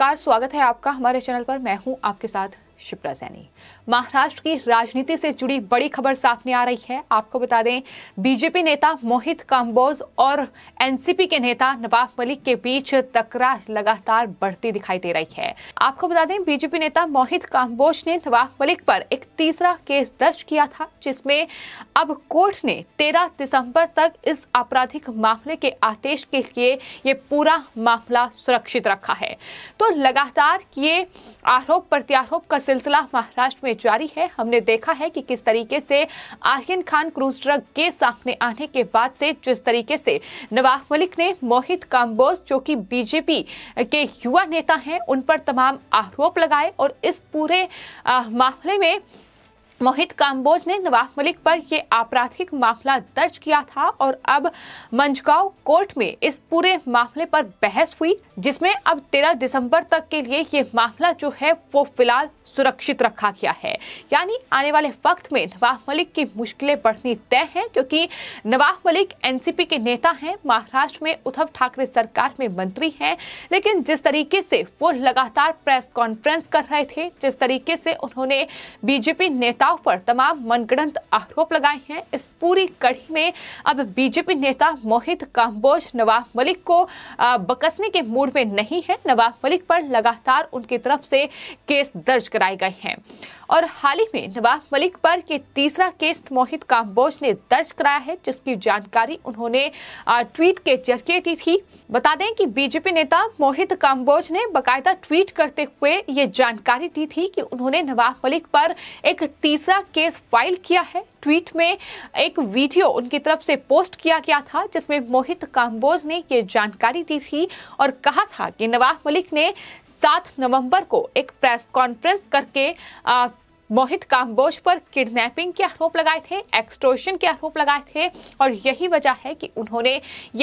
नमस्कार स्वागत है आपका हमारे चैनल पर मैं हूं आपके साथ शिप्रा सैनी महाराष्ट्र की राजनीति से जुड़ी बड़ी खबर सामने आ रही है आपको बता दें बीजेपी नेता मोहित काम्बोज और एनसीपी के नेता नवाब मलिक के बीच तकरार लगातार बढ़ती दिखाई दे रही है आपको बता दें बीजेपी नेता मोहित काम्बोज ने नवाब मलिक पर एक तीसरा केस दर्ज किया था जिसमें अब कोर्ट ने तेरह दिसंबर तक इस आपराधिक मामले के आदेश के लिए ये पूरा मामला सुरक्षित रखा है तो लगातार ये आरोप प्रत्यारोप का सिलसिला महाराष्ट्र में जारी है हमने देखा है कि किस तरीके से Aryan Khan cruise drug case सामने आने के बाद से जिस तरीके से नवाब मलिक ने मोहित काम्बोज जो कि बीजेपी के युवा नेता हैं उन पर तमाम आरोप लगाए और इस पूरे मामले में मोहित काम्बोज ने नवाब मलिक पर यह आपराधिक मामला दर्ज किया था और अब मंजगांव कोर्ट में इस पूरे मामले पर बहस हुई जिसमें अब 13 दिसंबर तक के लिए ये मामला जो है वो फिलहाल सुरक्षित रखा गया है यानी आने वाले वक्त में नवाब मलिक की मुश्किलें बढ़नी तय हैं क्योंकि नवाब मलिक एनसीपी के नेता हैं महाराष्ट्र में उद्धव ठाकरे सरकार में मंत्री हैं लेकिन जिस तरीके से वो लगातार प्रेस कॉन्फ्रेंस कर रहे थे जिस तरीके से उन्होंने बीजेपी नेता उठाव पर तमाम मनगढ़ंत आरोप लगाए हैं इस पूरी कड़ी में अब बीजेपी नेता मोहित काम्बोज नवाब मलिक को बकसने के मूड में नहीं है नवाब मलिक पर लगातार उनकी तरफ से केस दर्ज कराए गए हैं और हाल ही में नवाब मलिक पर के तीसरा केस मोहित काम्बोज ने दर्ज कराया है जिसकी जानकारी उन्होंने ट्वीट के जरिए दी थी बता दें कि बीजेपी नेता मोहित काम्बोज ने बकायदा ट्वीट करते हुए ये जानकारी दी थी कि उन्होंने नवाब मलिक पर एक तीसरा केस फाइल किया है ट्वीट में एक वीडियो उनकी तरफ से पोस्ट किया गया था जिसमें मोहित काम्बोज ने ये जानकारी दी थी और कहा था कि नवाब मलिक ने सात नवंबर को एक प्रेस कॉन्फ्रेंस करके आ, मोहित काम्बोज पर किडनैपिंग के आरोप लगाए थे एक्सट्रोशन के आरोप लगाए थे और यही वजह है कि उन्होंने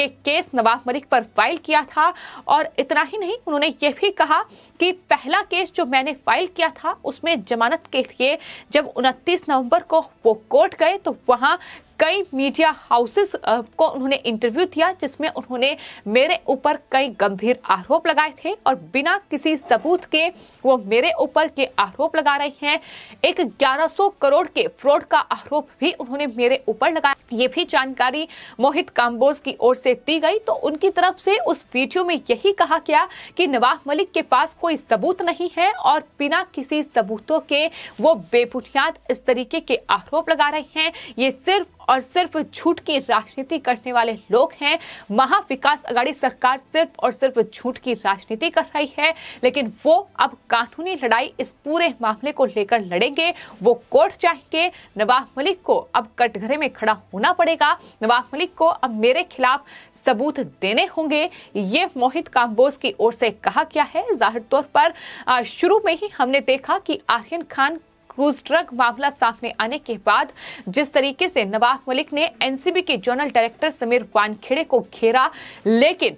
ये केस नवाब मलिक पर फाइल किया था और इतना ही नहीं उन्होंने ये भी कहा कि पहला केस जो मैंने फाइल किया था उसमें जमानत के लिए जब 29 नवंबर को वो कोर्ट गए तो वहाँ कई मीडिया हाउसेस को उन्होंने इंटरव्यू दिया जिसमें उन्होंने मेरे ऊपर कई गंभीर आरोप लगाए थे और बिना किसी सबूत के वो मेरे ऊपर के आरोप लगा रहे हैं एक 1100 करोड़ के फ्रॉड का आरोप भी उन्होंने मेरे ऊपर लगाया ये भी जानकारी मोहित काम्बोज की ओर से दी गई तो उनकी तरफ से उस वीडियो में यही कहा गया कि नवाब मलिक के पास कोई सबूत नहीं है और बिना किसी सबूतों के वो बेबुनियाद इस तरीके के आरोप लगा रहे हैं ये सिर्फ और सिर्फ झूठ की राजनीति करने वाले लोग हैं महाविकास अगाड़ी सरकार सिर्फ और सिर्फ झूठ की राजनीति कर रही है लेकिन वो अब कानूनी लड़ाई इस पूरे मामले को लेकर लड़ेंगे वो कोर्ट जाएंगे नवाब मलिक को अब कटघरे में खड़ा होना पड़ेगा नवाब मलिक को अब मेरे खिलाफ सबूत देने होंगे ये मोहित काम्बोज की ओर से कहा गया है जाहिर तौर पर शुरू में ही हमने देखा कि आहिन खान क्रूज ट्रक मामला सामने आने के बाद जिस तरीके से नवाब मलिक ने एनसीबी के जनरल डायरेक्टर समीर वानखेड़े को घेरा लेकिन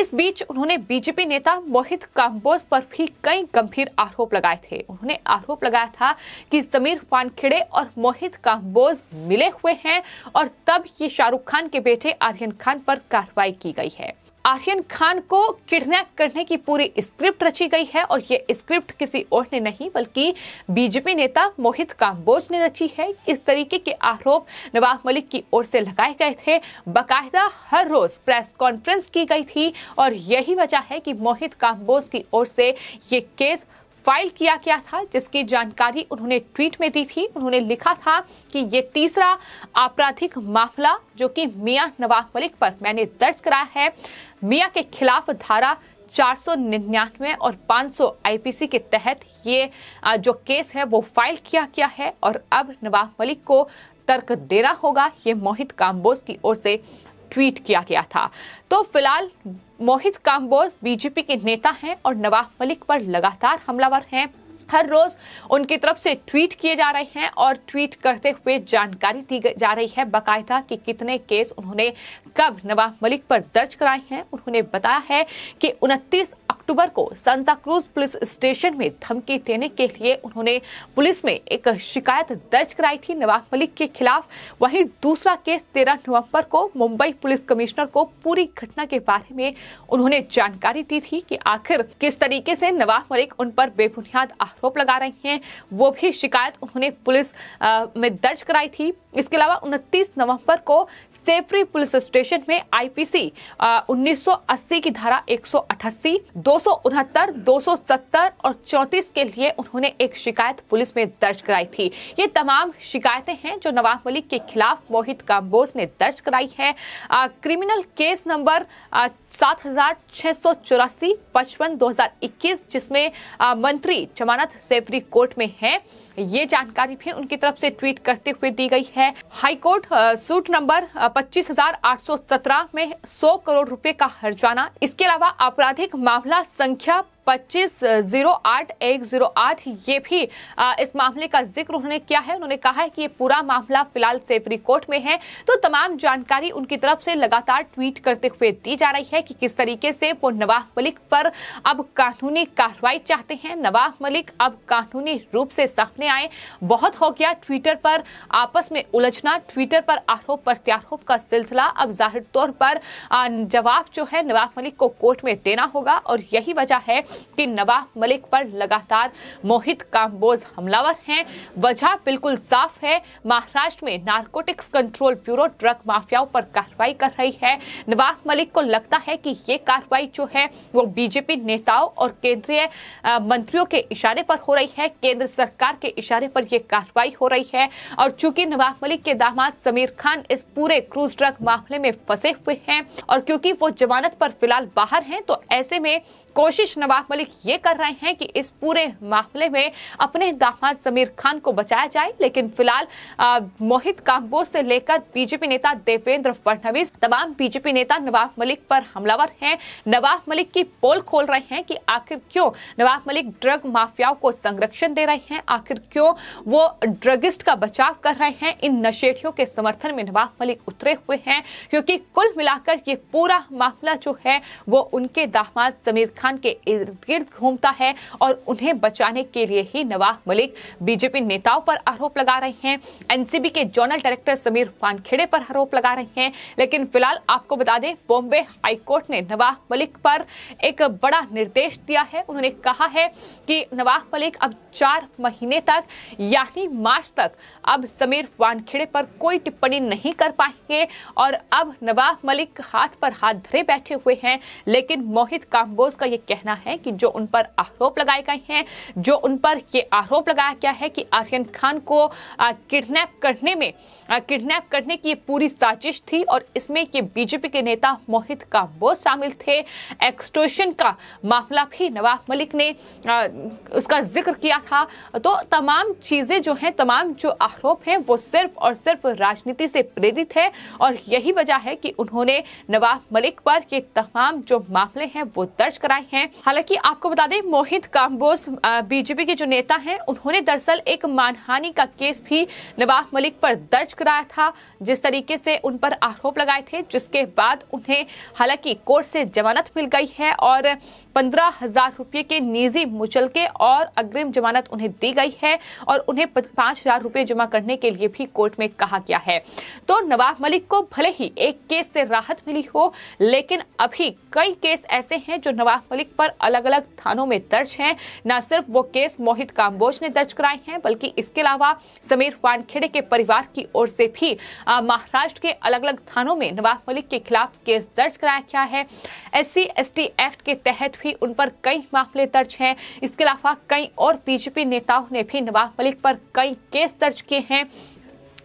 इस बीच उन्होंने बीजेपी नेता मोहित काम्बोज पर भी कई गंभीर आरोप लगाए थे उन्होंने आरोप लगाया था कि समीर वानखेड़े और मोहित काम्बोज मिले हुए हैं और तब ये शाहरुख खान के बेटे आर्यन खान पर कार्रवाई की गई है आर्यन खान को किडनैप करने की पूरी स्क्रिप्ट रची गई है और ये स्क्रिप्ट किसी और ने नहीं बल्कि बीजेपी नेता मोहित काम्बोज ने रची है इस तरीके के आरोप नवाब मलिक की ओर से लगाए गए थे बाकायदा हर रोज प्रेस कॉन्फ्रेंस की गई थी और यही वजह है कि मोहित काम्बोज की ओर से ये केस फाइल किया गया था जिसकी जानकारी उन्होंने ट्वीट में दी थी उन्होंने लिखा था कि ये तीसरा आपराधिक मामला जो कि मियां नवाज मलिक पर मैंने दर्ज कराया है मियां के खिलाफ धारा 499 और 500 आईपीसी के तहत ये जो केस है वो फाइल किया गया है और अब नवाब मलिक को तर्क देना होगा ये मोहित काम्बोज की ओर से ट्वीट किया गया था तो फिलहाल मोहित काम्बोज बीजेपी के नेता हैं और नवाब मलिक पर लगातार हमलावर हैं हर रोज उनकी तरफ से ट्वीट किए जा रहे हैं और ट्वीट करते हुए जानकारी दी जा रही है बकायदा कि कितने केस उन्होंने कब नवाब मलिक पर दर्ज कराए हैं उन्होंने बताया है कि 29 अक्टूबर को क्रूज पुलिस स्टेशन में धमकी देने के लिए उन्होंने पुलिस में एक शिकायत दर्ज कराई थी नवाब मलिक के खिलाफ वहीं दूसरा केस 13 नवंबर को मुंबई पुलिस कमिश्नर को पूरी घटना के बारे में उन्होंने जानकारी दी थी कि आखिर किस तरीके से नवाब मलिक उन पर बेबुनियाद आरोप लगा रही हैं वो भी शिकायत उन्होंने पुलिस में दर्ज कराई थी इसके अलावा उनतीस नवंबर को सेफरी पुलिस स्टेशन में आईपीसी 1980 की धारा एक दो दो सौ उनहत्तर दो सौ सत्तर और चौंतीस के लिए उन्होंने एक शिकायत पुलिस में दर्ज कराई थी ये तमाम शिकायतें हैं जो नवाब मलिक के खिलाफ मोहित काम्बोज ने दर्ज कराई है आ, क्रिमिनल केस नंबर सात हजार छह सौ चौरासी पचपन दो हजार इक्कीस जिसमें आ, मंत्री जमानत सेवरी कोर्ट में है ये जानकारी भी उनकी तरफ से ट्वीट करते हुए दी गई है हाईकोर्ट सूट नंबर पच्चीस हजार आठ सौ सत्रह में सौ करोड़ रुपए का हर्जाना इसके अलावा आपराधिक मामला संख्या पच्चीस जीरो आठ एक जीरो आठ ये भी इस मामले का जिक्र उन्होंने किया है उन्होंने कहा है कि ये पूरा मामला फिलहाल सेफरी कोर्ट में है तो तमाम जानकारी उनकी तरफ से लगातार ट्वीट करते हुए दी जा रही है कि किस तरीके से वो नवाब मलिक पर अब कानूनी कार्रवाई चाहते हैं नवाब मलिक अब कानूनी रूप से सामने आए बहुत हो गया ट्विटर पर आपस में उलझना ट्विटर पर आरोप प्रत्यारोप का सिलसिला अब जाहिर तौर पर जवाब जो है नवाब मलिक को कोर्ट में देना होगा और यही वजह है कि नवाब मलिक पर लगातार मोहित कामबोज हमलावर हैं वजह बिल्कुल साफ है महाराष्ट्र में नारकोटिक्स कंट्रोल ब्यूरो ड्रग माफियाओं पर कार्रवाई कर रही है नवाब मलिक को लगता है कि ये कार्रवाई जो है वो बीजेपी नेताओं और केंद्रीय मंत्रियों के इशारे पर हो रही है केंद्र सरकार के इशारे पर यह कार्रवाई हो रही है और चूंकि नवाब मलिक के दामाद समीर खान इस पूरे क्रूज ड्रग मामले में फंसे हुए हैं और क्योंकि वो जमानत पर फिलहाल बाहर हैं तो ऐसे में कोशिश नवाब इसाक मलिक ये कर रहे हैं कि इस पूरे मामले में अपने दामाद समीर खान को बचाया जाए लेकिन फिलहाल मोहित काम्बो से लेकर बीजेपी नेता देवेंद्र फडणवीस तमाम बीजेपी नेता नवाब मलिक पर हमलावर हैं नवाब मलिक की पोल खोल रहे हैं कि आखिर क्यों नवाब मलिक ड्रग माफियाओं को संरक्षण दे रहे हैं आखिर क्यों वो ड्रगिस्ट का बचाव कर रहे हैं इन नशेड़ियों के समर्थन में नवाब मलिक उतरे हुए हैं क्योंकि कुल मिलाकर ये पूरा मामला जो है वो उनके दामाद समीर खान के गिर्द घूमता है और उन्हें बचाने के लिए ही नवाब मलिक बीजेपी नेताओं पर आरोप लगा रहे हैं एनसीबी के जोनल डायरेक्टर समीर वानखेड़े पर आरोप लगा रहे हैं लेकिन फिलहाल आपको बता दें बॉम्बे हाईकोर्ट ने नवाब मलिक पर एक बड़ा निर्देश दिया है उन्होंने कहा है कि नवाब मलिक अब चार महीने तक यानी मार्च तक अब समीर वानखेड़े पर कोई टिप्पणी नहीं कर पाएंगे और अब नवाब मलिक हाथ पर हाथ धरे बैठे हुए हैं लेकिन मोहित काम्बोज का यह कहना है कि जो उन पर आरोप लगाए गए हैं जो उन पर ये आरोप लगाया गया है कि आर्यन खान को किडनैप करने में किडनैप करने की पूरी साजिश थी और इसमें ये बीजेपी के नेता मोहित काम्बो शामिल थे एक्सटोशन का मामला भी नवाब मलिक ने आ, उसका जिक्र किया था तो तमाम चीज़ें जो हैं तमाम जो आरोप हैं वो सिर्फ और सिर्फ राजनीति से प्रेरित है और यही वजह है कि उन्होंने नवाब मलिक पर ये तमाम जो मामले हैं वो दर्ज कराए हैं हालांकि हालांकि आपको बता दें मोहित काम्बोज बीजेपी के जो नेता हैं उन्होंने दरअसल एक मानहानि का केस भी नवाब मलिक पर दर्ज कराया था जिस तरीके से उन पर आरोप लगाए थे जिसके बाद उन्हें हालांकि कोर्ट से जमानत मिल गई है और पंद्रह हजार रुपये के निजी मुचलके और अग्रिम जमानत उन्हें दी गई है और उन्हें पांच हजार रुपये जमा करने के लिए भी कोर्ट में कहा गया है तो नवाब मलिक को भले ही एक केस से राहत मिली हो लेकिन अभी कई केस ऐसे हैं जो नवाब मलिक पर अलग अलग अलग थानों में दर्ज हैं न सिर्फ वो केस मोहित काम्बोज ने दर्ज कराए हैं बल्कि इसके अलावा समीर वानखेड़े के परिवार की ओर से भी महाराष्ट्र के अलग अलग थानों में नवाब मलिक के खिलाफ केस दर्ज कराया गया है एस सी एक्ट के तहत भी उन पर कई मामले दर्ज हैं इसके अलावा कई और बीजेपी नेताओं ने भी नवाब मलिक पर कई केस दर्ज किए हैं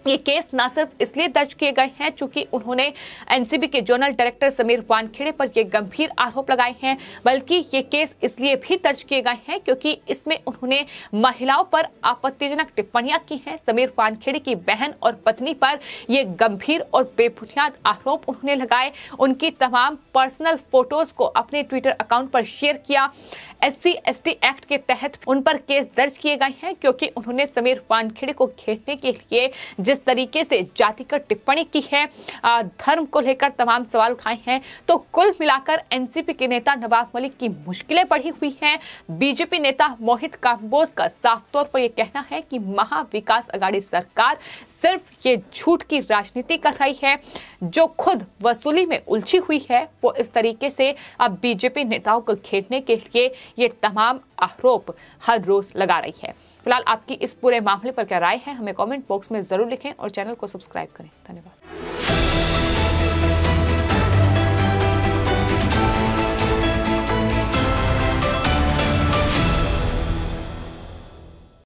ये केस न सिर्फ इसलिए दर्ज किए गए हैं चूंकि उन्होंने एनसीबी के जोनल डायरेक्टर समीर वानखेड़े पर ये गंभीर आरोप लगाए हैं बल्कि ये केस इसलिए भी दर्ज किए गए हैं क्योंकि इसमें उन्होंने महिलाओं पर आपत्तिजनक टिप्पणियां की हैं समीर वानखेड़े की बहन और पत्नी पर ये गंभीर और बेबुनियाद आरोप उन्होंने लगाए उनकी तमाम पर्सनल फोटोज को अपने ट्विटर अकाउंट पर शेयर किया एस सी एक्ट के तहत उन पर केस दर्ज किए गए हैं क्योंकि उन्होंने समीर वानखेड़े को घेरने के लिए जिस तरीके से जातिगत टिप्पणी की है धर्म को लेकर तमाम सवाल उठाए हैं तो कुल मिलाकर एनसीपी के नेता नवाब मलिक की मुश्किलें बढ़ी हुई हैं बीजेपी नेता मोहित काम्बोज का साफ तौर पर यह कहना है कि महाविकास अघाड़ी सरकार सिर्फ ये झूठ की राजनीति कर रही है जो खुद वसूली में उलझी हुई है वो इस तरीके से अब बीजेपी नेताओं को घेरने के लिए ये तमाम आरोप हर रोज लगा रही है फिलहाल आपकी इस पूरे मामले पर क्या राय है हमें कॉमेंट बॉक्स में जरूर लिखें और चैनल को सब्सक्राइब करें धन्यवाद